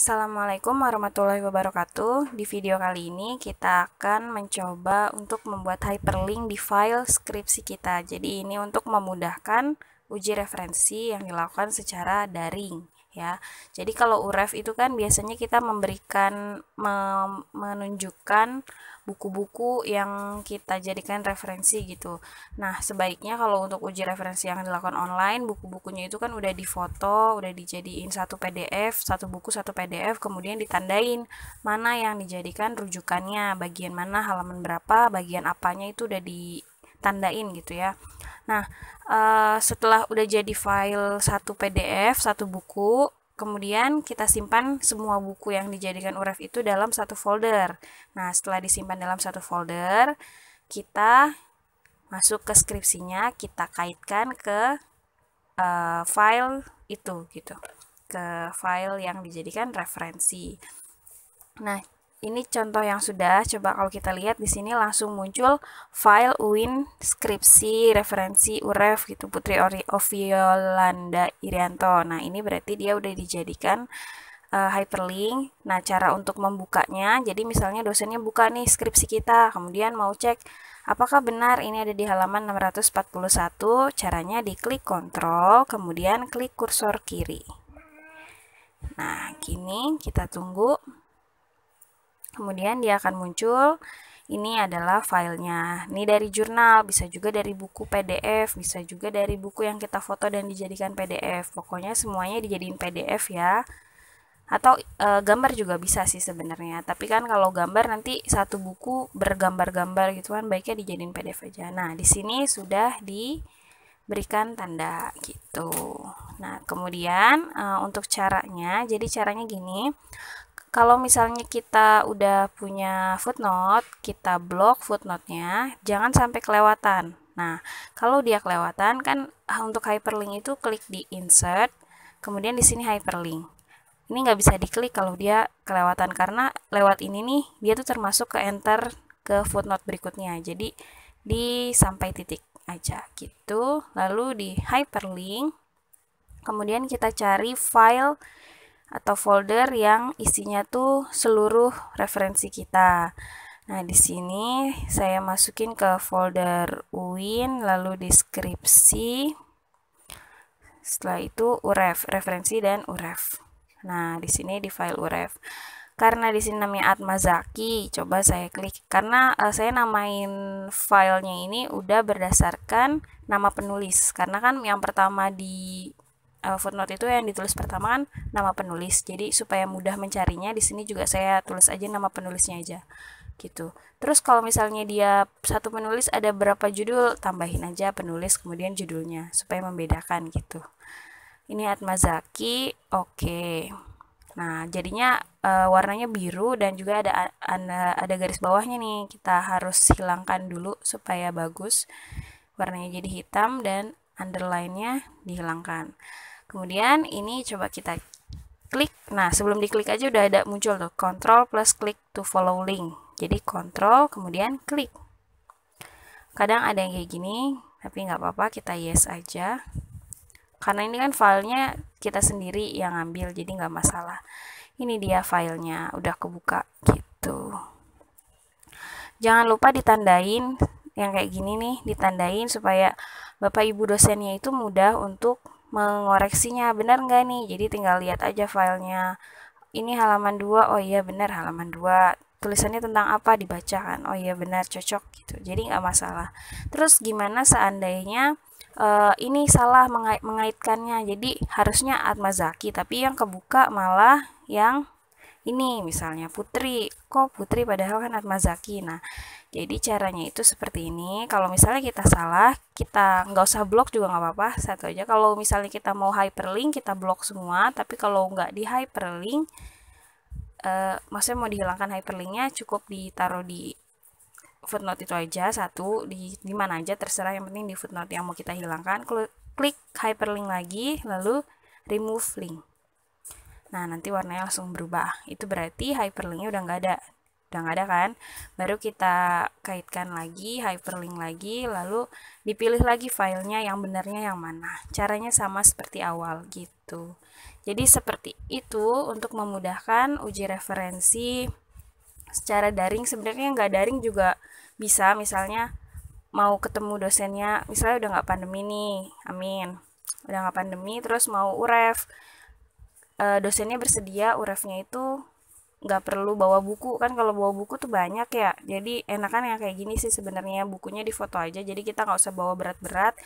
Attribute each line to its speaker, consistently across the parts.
Speaker 1: Assalamualaikum warahmatullahi wabarakatuh. Di video kali ini kita akan mencoba untuk membuat hyperlink di file skripsi kita. Jadi ini untuk memudahkan uji referensi yang dilakukan secara daring ya. Jadi kalau UREF itu kan biasanya kita memberikan menunjukkan buku-buku yang kita jadikan referensi gitu. Nah, sebaiknya kalau untuk uji referensi yang dilakukan online, buku-bukunya itu kan udah difoto, udah dijadiin satu PDF, satu buku satu PDF, kemudian ditandain mana yang dijadikan rujukannya, bagian mana halaman berapa, bagian apanya itu udah ditandain gitu ya. Nah, uh, setelah udah jadi file satu PDF, satu buku, kemudian kita simpan semua buku yang dijadikan uref itu dalam satu folder. Nah, setelah disimpan dalam satu folder, kita masuk ke skripsinya, kita kaitkan ke uh, file itu gitu, ke file yang dijadikan referensi. Nah, ini contoh yang sudah coba kalau kita lihat di sini langsung muncul file uin skripsi referensi uref gitu Putri Oviolanda Irianto nah ini berarti dia udah dijadikan uh, hyperlink nah cara untuk membukanya jadi misalnya dosennya buka nih skripsi kita kemudian mau cek apakah benar ini ada di halaman 641 caranya diklik kontrol kemudian klik kursor kiri nah gini kita tunggu kemudian dia akan muncul ini adalah filenya ini dari jurnal bisa juga dari buku PDF bisa juga dari buku yang kita foto dan dijadikan PDF pokoknya semuanya dijadiin PDF ya atau e, gambar juga bisa sih sebenarnya tapi kan kalau gambar nanti satu buku bergambar-gambar gitu kan baiknya dijadiin PDF aja nah di sini sudah diberikan tanda gitu nah kemudian e, untuk caranya jadi caranya gini kalau misalnya kita udah punya footnote, kita blok footnote-nya, jangan sampai kelewatan. Nah, kalau dia kelewatan kan ah, untuk hyperlink itu klik di insert, kemudian di sini hyperlink. Ini nggak bisa diklik kalau dia kelewatan karena lewat ini nih dia tuh termasuk ke enter ke footnote berikutnya. Jadi di sampai titik aja gitu. Lalu di hyperlink, kemudian kita cari file atau folder yang isinya tuh seluruh referensi kita. Nah, di sini saya masukin ke folder UIN, lalu deskripsi. Setelah itu UREF, referensi dan UREF. Nah, di sini di file UREF. Karena di sini namanya Atmazaki, coba saya klik karena uh, saya namain filenya ini udah berdasarkan nama penulis. Karena kan yang pertama di uh, footnote itu yang ditulis pertama kan nama penulis. Jadi supaya mudah mencarinya di sini juga saya tulis aja nama penulisnya aja. Gitu. Terus kalau misalnya dia satu penulis ada berapa judul, tambahin aja penulis kemudian judulnya supaya membedakan gitu. Ini Atmazaki. Oke. Okay. Nah, jadinya uh, warnanya biru dan juga ada ada, ada garis bawahnya nih. Kita harus hilangkan dulu supaya bagus. Warnanya jadi hitam dan underline-nya dihilangkan kemudian ini coba kita klik nah sebelum diklik aja udah ada muncul tuh control plus klik to follow link jadi control kemudian klik kadang ada yang kayak gini tapi nggak apa-apa kita yes aja karena ini kan filenya kita sendiri yang ambil jadi nggak masalah ini dia filenya udah kebuka gitu jangan lupa ditandain yang kayak gini nih ditandain supaya bapak ibu dosennya itu mudah untuk mengoreksinya benar nggak nih jadi tinggal lihat aja filenya ini halaman 2 oh iya benar halaman 2 tulisannya tentang apa dibacakan oh iya benar cocok gitu jadi nggak masalah terus gimana seandainya uh, ini salah mengait mengaitkannya jadi harusnya atmazaki tapi yang kebuka malah yang ini misalnya putri kok putri padahal kan atmazaki nah jadi caranya itu seperti ini kalau misalnya kita salah kita nggak usah blok juga nggak apa-apa satu aja kalau misalnya kita mau hyperlink kita blok semua tapi kalau nggak di hyperlink eh, maksudnya mau dihilangkan hyperlinknya cukup ditaruh di footnote itu aja satu di, di mana aja terserah yang penting di footnote yang mau kita hilangkan klik hyperlink lagi lalu remove link Nah, nanti warnanya langsung berubah. Itu berarti hyperlinknya udah nggak ada. Udah nggak ada kan? Baru kita kaitkan lagi, hyperlink lagi, lalu dipilih lagi filenya yang benarnya yang mana. Caranya sama seperti awal gitu. Jadi seperti itu untuk memudahkan uji referensi secara daring. Sebenarnya nggak daring juga bisa, misalnya mau ketemu dosennya, misalnya udah nggak pandemi nih, amin. Udah nggak pandemi, terus mau uref, uh, dosennya bersedia urefnya itu nggak perlu bawa buku kan kalau bawa buku tuh banyak ya jadi enakan yang kayak gini sih sebenarnya bukunya difoto aja jadi kita nggak usah bawa berat-berat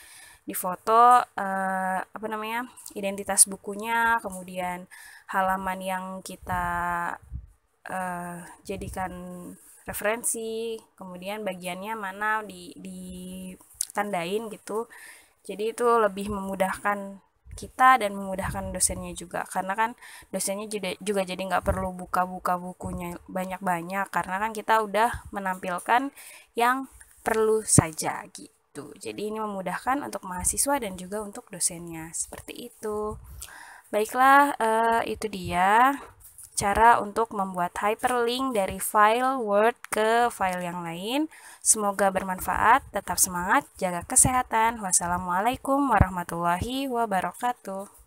Speaker 1: difoto foto eh, apa namanya identitas bukunya kemudian halaman yang kita eh, jadikan referensi kemudian bagiannya mana di ditandain gitu jadi itu lebih memudahkan kita dan memudahkan dosennya juga karena kan dosennya juga juga jadi nggak perlu buka-buka bukunya banyak-banyak karena kan kita udah menampilkan yang perlu saja gitu jadi ini memudahkan untuk mahasiswa dan juga untuk dosennya seperti itu baiklah uh, itu dia cara untuk membuat hyperlink dari file Word ke file yang lain. Semoga bermanfaat, tetap semangat, jaga kesehatan. Wassalamualaikum warahmatullahi wabarakatuh.